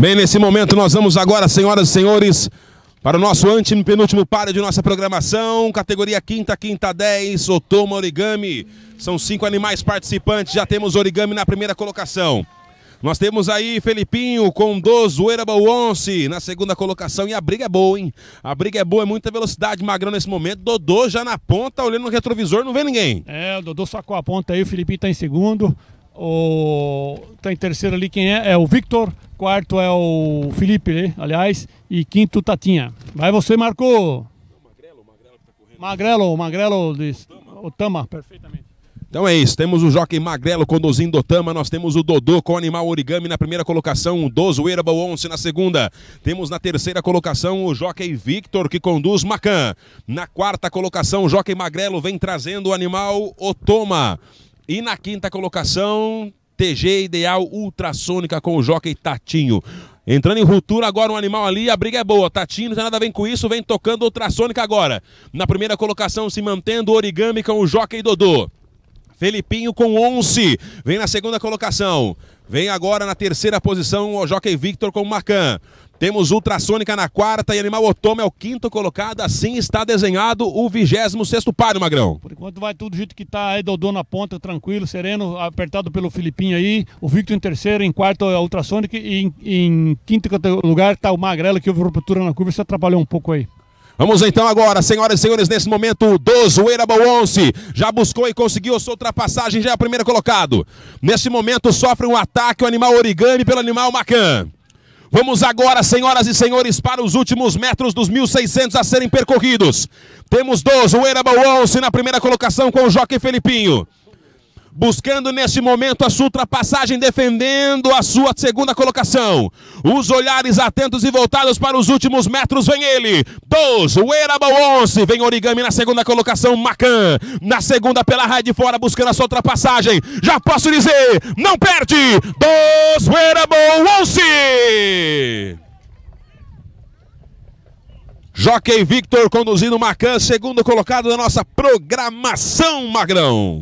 Bem, nesse momento nós vamos agora, senhoras e senhores, para o nosso antepenúltimo par de nossa programação, categoria quinta, quinta 10, Otoma Origami. São cinco animais participantes, já temos Origami na primeira colocação. Nós temos aí Felipinho com 12, Wearable 11 na segunda colocação e a briga é boa, hein? A briga é boa, é muita velocidade, Magrão nesse momento. Dodô já na ponta, olhando no retrovisor, não vê ninguém. É, o Dodô sacou a ponta aí, o Felipinho tá em segundo. O... Tá em terceiro ali, quem é? É o Victor, Quarto é o Felipe, né? aliás. E quinto, Tatinha. Vai você, Marco! Magrelo, Magrelo que tá correndo. Magrelo, Magrelo de Otama, Otama perfeitamente. Então é isso, temos o Jockey Magrelo conduzindo o Tama, nós temos o Dodô com o Animal Origami na primeira colocação, o Dozo Wearable 11 na segunda. Temos na terceira colocação o Jockey Victor que conduz Macan. Na quarta colocação o Jockey Magrelo vem trazendo o Animal Otoma. E na quinta colocação TG Ideal Ultrassônica com o e Tatinho. Entrando em ruptura agora um animal ali, a briga é boa. Tatinho não tem nada a ver com isso, vem tocando ultrassônica agora. Na primeira colocação se mantendo origami com o e Dodô. Felipinho com 11. Vem na segunda colocação. Vem agora na terceira posição o Jockey Victor com o Marcan. Temos Ultrassônica na quarta e Animal Otoma é o quinto colocado. Assim está desenhado o 26 par, Magrão. Por enquanto vai tudo do jeito que está aí, Dodô na ponta, tranquilo, sereno, apertado pelo Filipinho aí. O Victor em terceiro, em quarto é a Ultrassônica e em, em quinto lugar está o Magrelo, que houve ruptura na curva Isso se atrapalhou um pouco aí. Vamos então agora, senhoras e senhores, nesse momento, o Zoeira Boa 11. Já buscou e conseguiu a sua ultrapassagem, já é o primeiro colocado. Nesse momento, sofre um ataque o animal origami pelo animal Macan. Vamos agora, senhoras e senhores, para os últimos metros dos 1.600 a serem percorridos. Temos 12, o Erabal 11 na primeira colocação com o Joque Felipinho buscando neste momento a sua ultrapassagem, defendendo a sua segunda colocação. Os olhares atentos e voltados para os últimos metros, vem ele, 12, o Eraba 11, vem Origami na segunda colocação, Macan, na segunda pela raia de fora, buscando a sua ultrapassagem, já posso dizer, não perde, 12, o Eraba 11! Jockey Victor conduzindo Macan, segundo colocado da nossa programação, Magrão.